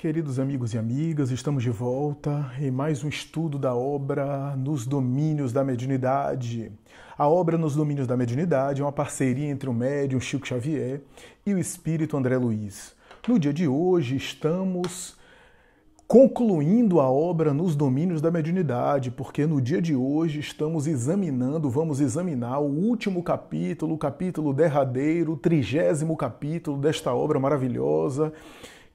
Queridos amigos e amigas, estamos de volta em mais um estudo da obra Nos Domínios da Mediunidade. A obra Nos Domínios da Mediunidade é uma parceria entre o médium Chico Xavier e o espírito André Luiz. No dia de hoje estamos concluindo a obra Nos Domínios da Mediunidade, porque no dia de hoje estamos examinando, vamos examinar o último capítulo, o capítulo derradeiro, o trigésimo capítulo desta obra maravilhosa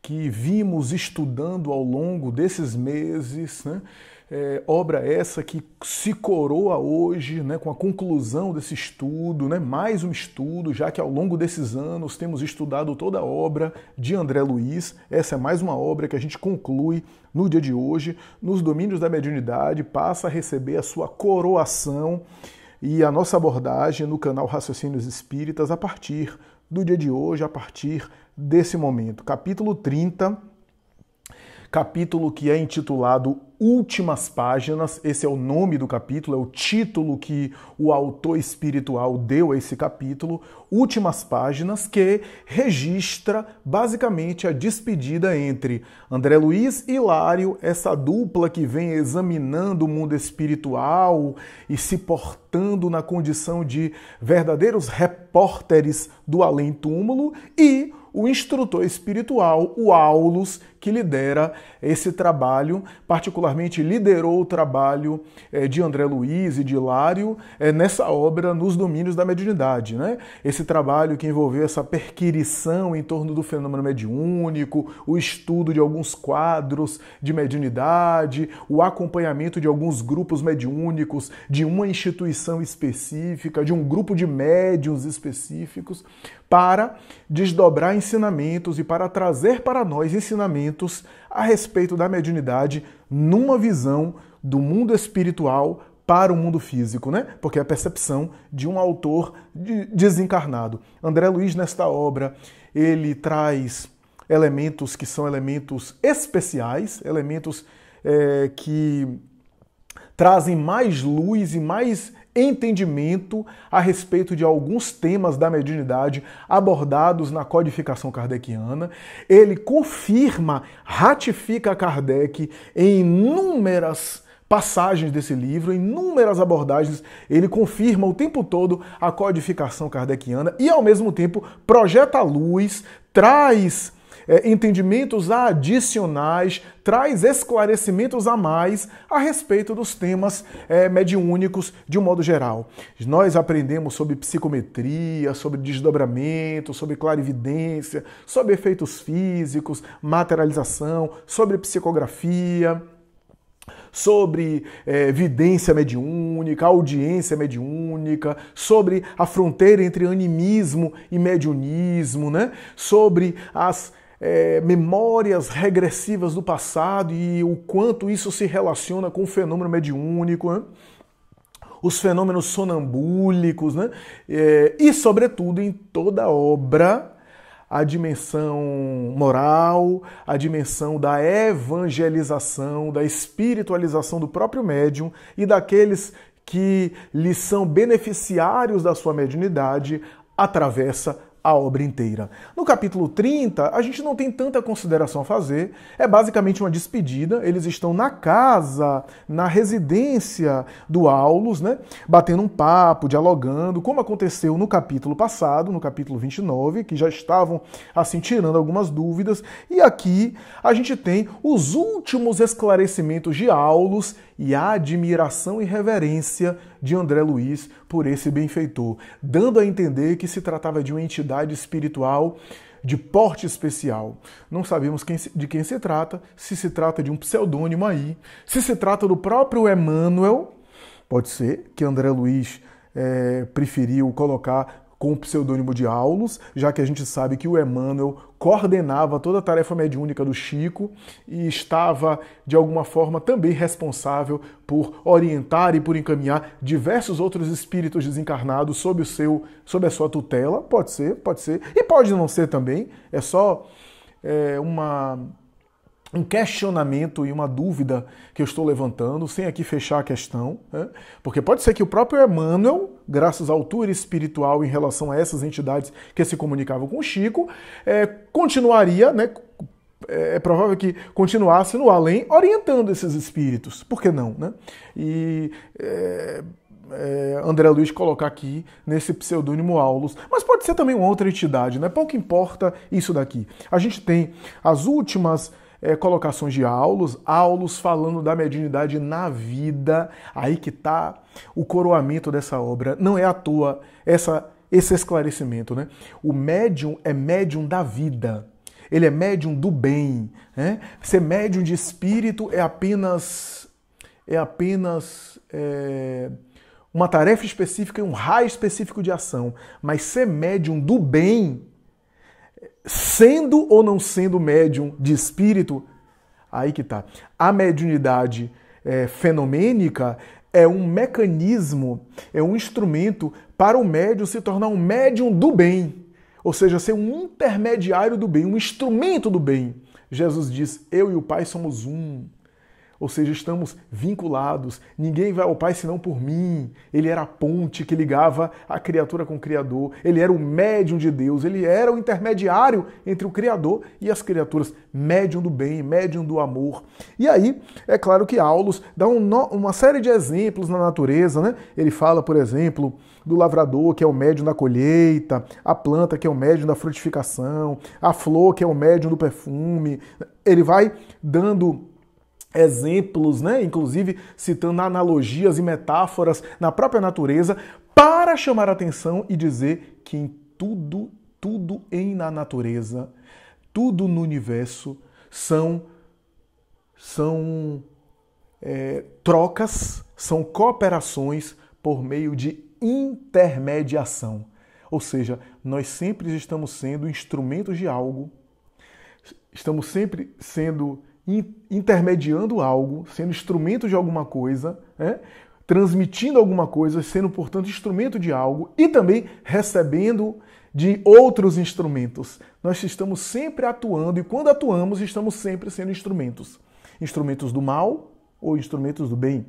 que vimos estudando ao longo desses meses, né? é, obra essa que se coroa hoje né, com a conclusão desse estudo, né, mais um estudo, já que ao longo desses anos temos estudado toda a obra de André Luiz. Essa é mais uma obra que a gente conclui no dia de hoje. Nos domínios da mediunidade, passa a receber a sua coroação e a nossa abordagem no canal Raciocínios Espíritas a partir do dia de hoje, a partir desse momento. Capítulo 30, capítulo que é intitulado Últimas Páginas. Esse é o nome do capítulo, é o título que o autor espiritual deu a esse capítulo. Últimas Páginas, que registra basicamente a despedida entre André Luiz e Hilário, essa dupla que vem examinando o mundo espiritual e se portando na condição de verdadeiros repórteres do além-túmulo, e o instrutor espiritual, o Aulus, que lidera esse trabalho, particularmente liderou o trabalho eh, de André Luiz e de Hilário eh, nessa obra Nos Domínios da Mediunidade. Né? Esse trabalho que envolveu essa perquirição em torno do fenômeno mediúnico, o estudo de alguns quadros de mediunidade, o acompanhamento de alguns grupos mediúnicos, de uma instituição específica, de um grupo de médiuns específicos, para desdobrar ensinamentos e para trazer para nós ensinamentos a respeito da mediunidade numa visão do mundo espiritual para o mundo físico, né? Porque é a percepção de um autor desencarnado. André Luiz, nesta obra, ele traz elementos que são elementos especiais, elementos é, que trazem mais luz e mais entendimento a respeito de alguns temas da mediunidade abordados na codificação kardeciana. Ele confirma, ratifica Kardec em inúmeras passagens desse livro, em inúmeras abordagens, ele confirma o tempo todo a codificação kardeciana e, ao mesmo tempo, projeta a luz, traz é, entendimentos adicionais, traz esclarecimentos a mais a respeito dos temas é, mediúnicos de um modo geral. Nós aprendemos sobre psicometria, sobre desdobramento, sobre clarividência, sobre efeitos físicos, materialização, sobre psicografia sobre é, vidência mediúnica, audiência mediúnica, sobre a fronteira entre animismo e mediunismo, né? sobre as é, memórias regressivas do passado e o quanto isso se relaciona com o fenômeno mediúnico, né? os fenômenos sonambúlicos, né? É, e, sobretudo, em toda obra, a dimensão moral, a dimensão da evangelização, da espiritualização do próprio médium e daqueles que lhe são beneficiários da sua mediunidade atravessa a obra inteira. No capítulo 30, a gente não tem tanta consideração a fazer, é basicamente uma despedida. Eles estão na casa, na residência do Aulus, né? batendo um papo, dialogando, como aconteceu no capítulo passado, no capítulo 29, que já estavam assim tirando algumas dúvidas. E aqui a gente tem os últimos esclarecimentos de Aulus e a admiração e reverência de André Luiz por esse benfeitor, dando a entender que se tratava de uma entidade espiritual de porte especial. Não sabemos quem, de quem se trata, se se trata de um pseudônimo aí, se se trata do próprio Emmanuel, pode ser que André Luiz é, preferiu colocar com o pseudônimo de Aulus, já que a gente sabe que o Emmanuel coordenava toda a tarefa mediúnica do Chico e estava, de alguma forma, também responsável por orientar e por encaminhar diversos outros espíritos desencarnados sob, o seu, sob a sua tutela. Pode ser, pode ser. E pode não ser também. É só é, uma um questionamento e uma dúvida que eu estou levantando, sem aqui fechar a questão, né? porque pode ser que o próprio Emmanuel graças à altura espiritual em relação a essas entidades que se comunicavam com Chico, é, continuaria, né, é, é provável que continuasse no além orientando esses espíritos. Por que não? Né? E é, é, André Luiz colocar aqui nesse pseudônimo Aulus, mas pode ser também uma outra entidade, né? pouco importa isso daqui. A gente tem as últimas é, colocações de aulos, aulos falando da mediunidade na vida, aí que está o coroamento dessa obra. Não é à toa essa, esse esclarecimento, né? O médium é médium da vida. Ele é médium do bem. Né? Ser médium de espírito é apenas é apenas é, uma tarefa específica e um raio específico de ação. Mas ser médium do bem sendo ou não sendo médium de espírito, aí que tá. A mediunidade é, fenomênica é um mecanismo, é um instrumento para o médium se tornar um médium do bem, ou seja, ser um intermediário do bem, um instrumento do bem. Jesus diz: Eu e o Pai somos um. Ou seja, estamos vinculados, ninguém vai ao Pai senão por mim. Ele era a ponte que ligava a criatura com o Criador, ele era o médium de Deus, ele era o intermediário entre o Criador e as criaturas, médium do bem, médium do amor. E aí, é claro que Aulus dá um no, uma série de exemplos na natureza, né? Ele fala, por exemplo, do lavrador, que é o médium da colheita, a planta, que é o médium da frutificação, a flor, que é o médium do perfume. Ele vai dando exemplos, né? inclusive citando analogias e metáforas na própria natureza, para chamar atenção e dizer que em tudo, tudo em na natureza, tudo no universo são, são é, trocas, são cooperações por meio de intermediação. Ou seja, nós sempre estamos sendo instrumentos de algo, estamos sempre sendo intermediando algo, sendo instrumento de alguma coisa, né? transmitindo alguma coisa, sendo, portanto, instrumento de algo e também recebendo de outros instrumentos. Nós estamos sempre atuando e, quando atuamos, estamos sempre sendo instrumentos. Instrumentos do mal ou instrumentos do bem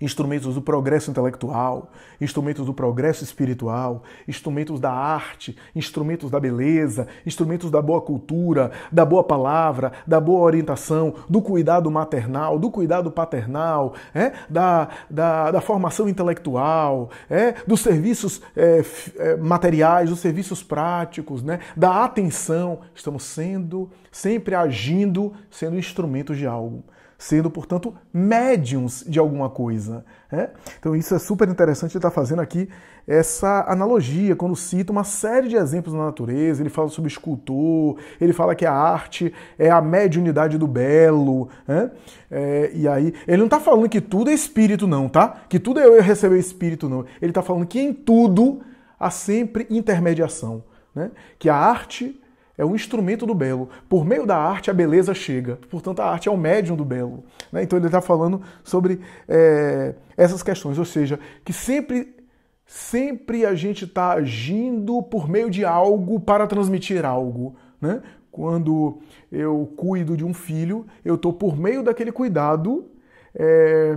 instrumentos do progresso intelectual, instrumentos do progresso espiritual, instrumentos da arte, instrumentos da beleza, instrumentos da boa cultura, da boa palavra, da boa orientação, do cuidado maternal, do cuidado paternal, é? da, da, da formação intelectual, é? dos serviços é, é materiais, dos serviços práticos, né? da atenção. Estamos sendo, sempre agindo, sendo instrumentos de algo sendo, portanto, médiums de alguma coisa. Né? Então, isso é super interessante. Ele está fazendo aqui essa analogia, quando cita uma série de exemplos na natureza. Ele fala sobre escultor, ele fala que a arte é a mediunidade do belo. Né? É, e aí, ele não está falando que tudo é espírito, não, tá? Que tudo é eu receber espírito, não. Ele está falando que em tudo há sempre intermediação. Né? Que a arte é um instrumento do belo. Por meio da arte, a beleza chega. Portanto, a arte é o médium do belo. Né? Então, ele está falando sobre é, essas questões, ou seja, que sempre, sempre a gente está agindo por meio de algo para transmitir algo. Né? Quando eu cuido de um filho, eu estou por meio daquele cuidado é,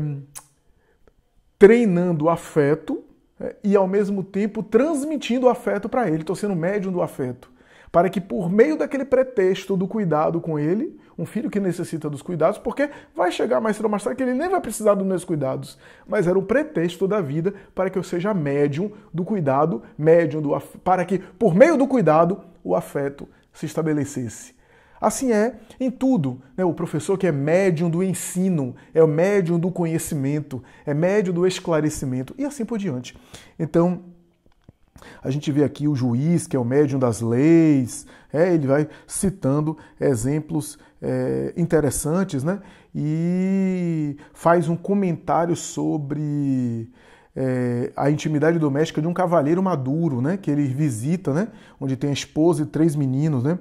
treinando afeto é, e, ao mesmo tempo, transmitindo afeto para ele. Estou sendo médium do afeto para que por meio daquele pretexto do cuidado com ele, um filho que necessita dos cuidados, porque vai chegar mais cedo ou mais tarde que ele nem vai precisar dos meus cuidados, mas era o pretexto da vida para que eu seja médium do cuidado, médium do para que por meio do cuidado o afeto se estabelecesse. Assim é em tudo. Né? O professor que é médium do ensino, é o médium do conhecimento, é médium do esclarecimento e assim por diante. Então, a gente vê aqui o juiz, que é o médium das leis, é, ele vai citando exemplos é, interessantes né? e faz um comentário sobre é, a intimidade doméstica de um cavalheiro maduro, né? que ele visita, né? onde tem a esposa e três meninos. Né?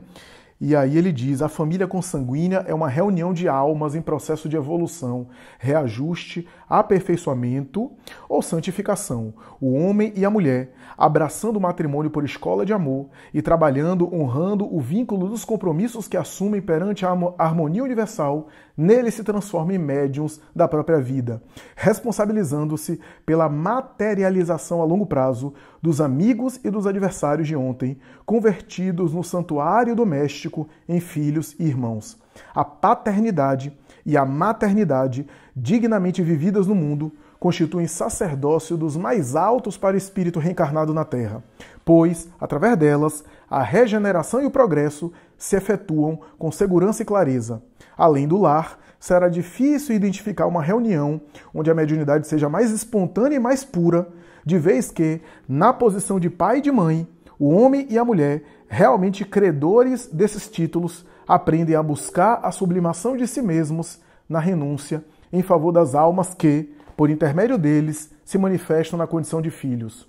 E aí ele diz: a família consanguínea é uma reunião de almas em processo de evolução, reajuste aperfeiçoamento ou santificação, o homem e a mulher, abraçando o matrimônio por escola de amor e trabalhando, honrando o vínculo dos compromissos que assumem perante a harmonia universal, nele se transformam em médiums da própria vida, responsabilizando-se pela materialização a longo prazo dos amigos e dos adversários de ontem, convertidos no santuário doméstico em filhos e irmãos. A paternidade e a maternidade, dignamente vividas no mundo, constituem sacerdócio dos mais altos para o espírito reencarnado na Terra, pois, através delas, a regeneração e o progresso se efetuam com segurança e clareza. Além do lar, será difícil identificar uma reunião onde a mediunidade seja mais espontânea e mais pura, de vez que, na posição de pai e de mãe, o homem e a mulher, realmente credores desses títulos, aprendem a buscar a sublimação de si mesmos na renúncia em favor das almas que, por intermédio deles, se manifestam na condição de filhos.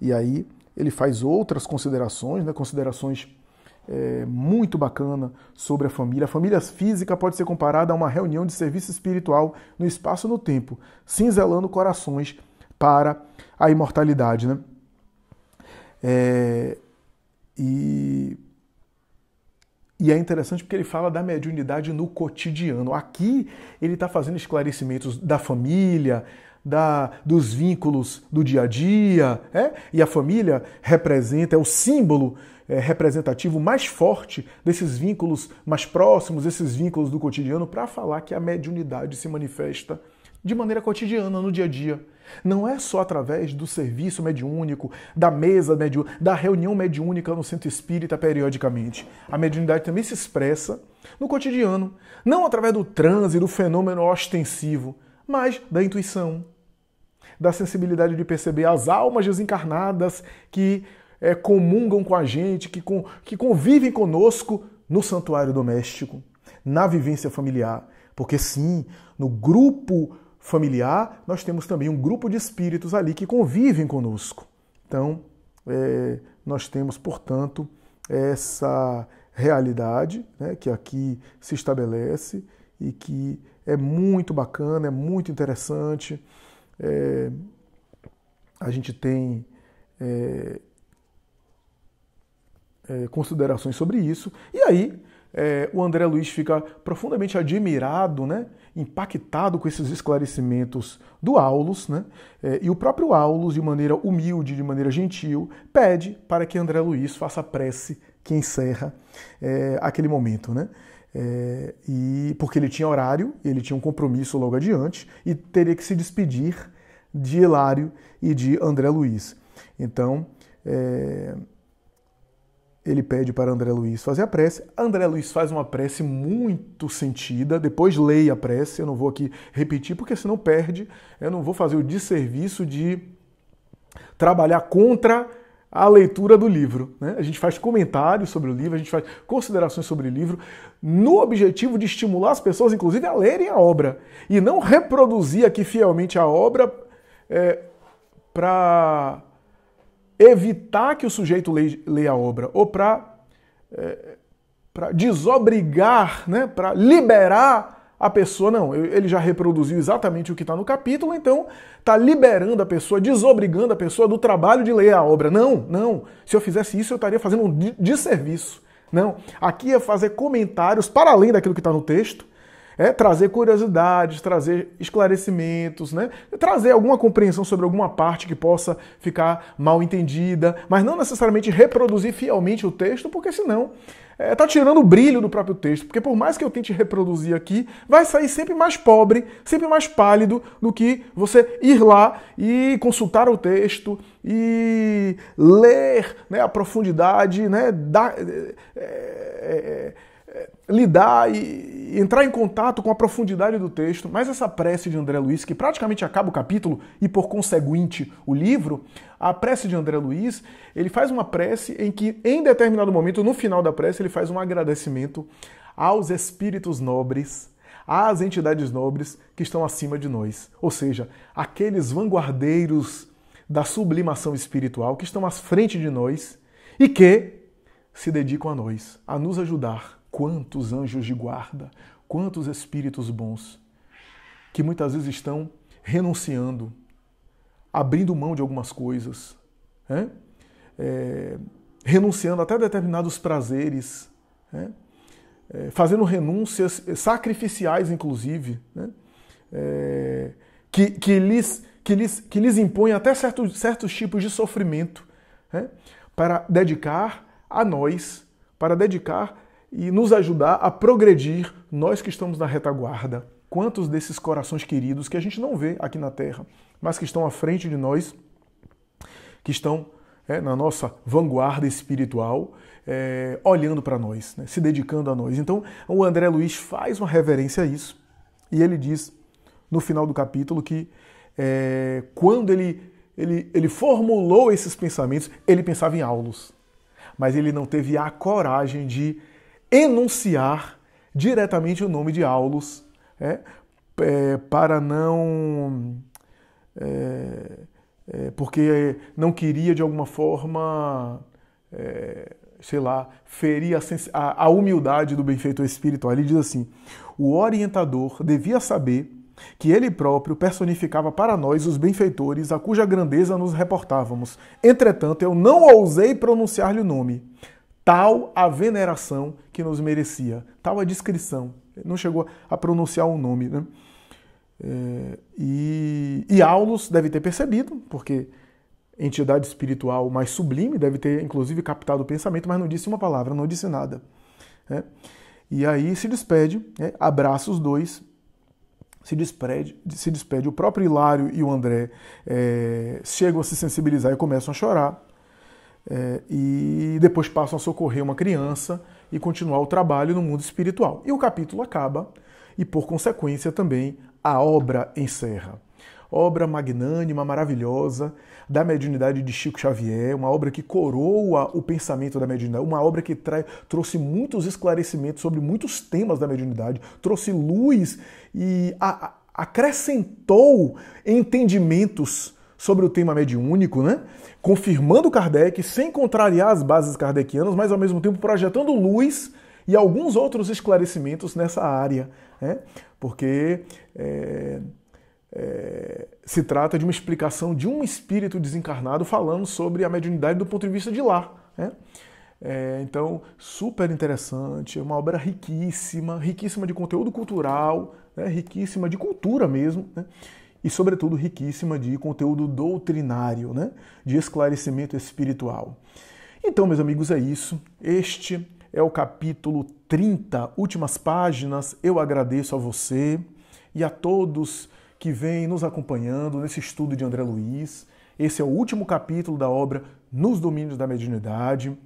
E aí ele faz outras considerações, né, considerações é, muito bacana sobre a família. A família física pode ser comparada a uma reunião de serviço espiritual no espaço e no tempo, cinzelando corações para a imortalidade. Né? É, e e é interessante porque ele fala da mediunidade no cotidiano. Aqui ele está fazendo esclarecimentos da família, da, dos vínculos do dia a dia, é? e a família representa, é o símbolo é, representativo mais forte desses vínculos mais próximos, esses vínculos do cotidiano, para falar que a mediunidade se manifesta de maneira cotidiana, no dia a dia. Não é só através do serviço mediúnico, da mesa mediúnica, da reunião mediúnica no centro espírita periodicamente. A mediunidade também se expressa no cotidiano, não através do transe, do fenômeno ostensivo, mas da intuição, da sensibilidade de perceber as almas desencarnadas que é, comungam com a gente, que, com, que convivem conosco no santuário doméstico, na vivência familiar. Porque, sim, no grupo familiar, nós temos também um grupo de espíritos ali que convivem conosco. Então, é, nós temos, portanto, essa realidade né, que aqui se estabelece e que é muito bacana, é muito interessante. É, a gente tem é, é, considerações sobre isso. E aí é, o André Luiz fica profundamente admirado né, impactado com esses esclarecimentos do Aulus, né? É, e o próprio Aulus, de maneira humilde, de maneira gentil, pede para que André Luiz faça a prece que encerra é, aquele momento, né? É, e porque ele tinha horário, ele tinha um compromisso logo adiante e teria que se despedir de Hilário e de André Luiz. Então, é, ele pede para André Luiz fazer a prece. André Luiz faz uma prece muito sentida, depois leia a prece, eu não vou aqui repetir, porque senão perde. Eu não vou fazer o desserviço de trabalhar contra a leitura do livro. Né? A gente faz comentários sobre o livro, a gente faz considerações sobre o livro, no objetivo de estimular as pessoas, inclusive, a lerem a obra. E não reproduzir aqui fielmente a obra é, para evitar que o sujeito leia a obra, ou para é, desobrigar, né, para liberar a pessoa. Não, ele já reproduziu exatamente o que está no capítulo, então está liberando a pessoa, desobrigando a pessoa do trabalho de ler a obra. Não, não. Se eu fizesse isso, eu estaria fazendo um desserviço. Não, aqui é fazer comentários para além daquilo que está no texto, é trazer curiosidades, trazer esclarecimentos, né? trazer alguma compreensão sobre alguma parte que possa ficar mal entendida, mas não necessariamente reproduzir fielmente o texto, porque senão está é, tá tirando o brilho do próprio texto, porque por mais que eu tente reproduzir aqui, vai sair sempre mais pobre, sempre mais pálido do que você ir lá e consultar o texto e ler né, a profundidade, né, da, é, é, é é, lidar e entrar em contato com a profundidade do texto, mas essa prece de André Luiz, que praticamente acaba o capítulo e por conseguinte o livro, a prece de André Luiz, ele faz uma prece em que em determinado momento, no final da prece, ele faz um agradecimento aos espíritos nobres, às entidades nobres que estão acima de nós, ou seja, aqueles vanguardeiros da sublimação espiritual que estão à frente de nós e que se dedicam a nós, a nos ajudar Quantos anjos de guarda, quantos espíritos bons que muitas vezes estão renunciando, abrindo mão de algumas coisas, né? é, renunciando até determinados prazeres, né? é, fazendo renúncias sacrificiais, inclusive, né? é, que, que, lhes, que, lhes, que lhes impõem até certo, certos tipos de sofrimento né? para dedicar a nós, para dedicar e nos ajudar a progredir, nós que estamos na retaguarda. Quantos desses corações queridos que a gente não vê aqui na Terra, mas que estão à frente de nós, que estão é, na nossa vanguarda espiritual, é, olhando para nós, né, se dedicando a nós. Então, o André Luiz faz uma reverência a isso e ele diz no final do capítulo que é, quando ele, ele, ele formulou esses pensamentos, ele pensava em aulos, mas ele não teve a coragem de enunciar diretamente o nome de Aulus, é, é, para não. É, é porque não queria de alguma forma, é, sei lá, ferir a, a, a humildade do benfeitor espiritual. Ele diz assim: o orientador devia saber que ele próprio personificava para nós os benfeitores a cuja grandeza nos reportávamos. Entretanto, eu não ousei pronunciar-lhe o nome, tal a veneração que nos merecia, tal a descrição. Não chegou a pronunciar o nome, né? É, e, e Aulus deve ter percebido, porque entidade espiritual mais sublime deve ter, inclusive, captado o pensamento, mas não disse uma palavra, não disse nada. Né? E aí se despede, né? abraça os dois, se despede, se despede. O próprio Hilário e o André é, chegam a se sensibilizar e começam a chorar é, e depois passam a socorrer uma criança e continuar o trabalho no mundo espiritual. E o capítulo acaba, e por consequência também a obra encerra. Obra magnânima, maravilhosa, da mediunidade de Chico Xavier, uma obra que coroa o pensamento da mediunidade, uma obra que trai, trouxe muitos esclarecimentos sobre muitos temas da mediunidade, trouxe luz e a, a, acrescentou entendimentos sobre o tema mediúnico, né? confirmando Kardec, sem contrariar as bases kardecianas, mas ao mesmo tempo projetando luz e alguns outros esclarecimentos nessa área. Né? Porque é, é, se trata de uma explicação de um espírito desencarnado falando sobre a mediunidade do ponto de vista de lá. Né? É, então, super interessante, é uma obra riquíssima, riquíssima de conteúdo cultural, né, riquíssima de cultura mesmo. Né? e, sobretudo, riquíssima de conteúdo doutrinário, né? de esclarecimento espiritual. Então, meus amigos, é isso. Este é o capítulo 30, últimas páginas. Eu agradeço a você e a todos que vêm nos acompanhando nesse estudo de André Luiz. Esse é o último capítulo da obra Nos Domínios da Mediunidade.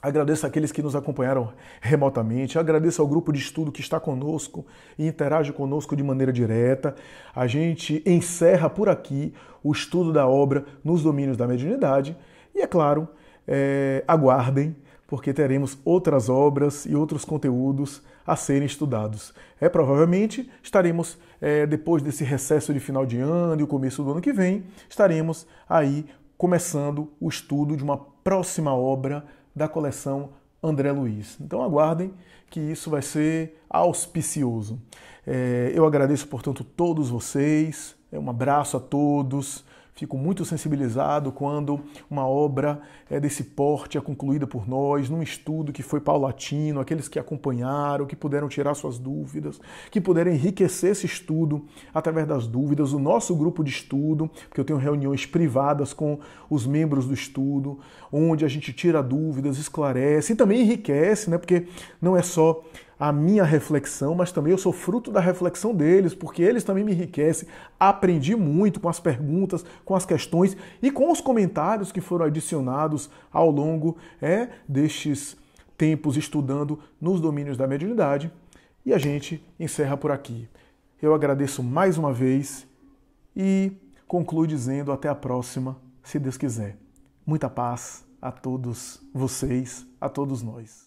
Agradeço àqueles que nos acompanharam remotamente, agradeço ao grupo de estudo que está conosco e interage conosco de maneira direta. A gente encerra por aqui o estudo da obra nos domínios da mediunidade e, é claro, é, aguardem, porque teremos outras obras e outros conteúdos a serem estudados. É provavelmente estaremos é, depois desse recesso de final de ano e o começo do ano que vem, estaremos aí começando o estudo de uma próxima obra da coleção André Luiz. Então aguardem que isso vai ser auspicioso. É, eu agradeço, portanto, todos vocês. É, um abraço a todos. Fico muito sensibilizado quando uma obra é desse porte é concluída por nós, num estudo que foi paulatino, aqueles que acompanharam, que puderam tirar suas dúvidas, que puderam enriquecer esse estudo através das dúvidas, o nosso grupo de estudo, porque eu tenho reuniões privadas com os membros do estudo, onde a gente tira dúvidas, esclarece e também enriquece, né? Porque não é só a minha reflexão, mas também eu sou fruto da reflexão deles, porque eles também me enriquecem. Aprendi muito com as perguntas, com as questões e com os comentários que foram adicionados ao longo é, destes tempos estudando nos domínios da mediunidade. E a gente encerra por aqui. Eu agradeço mais uma vez e concluo dizendo até a próxima, se Deus quiser. Muita paz a todos vocês, a todos nós.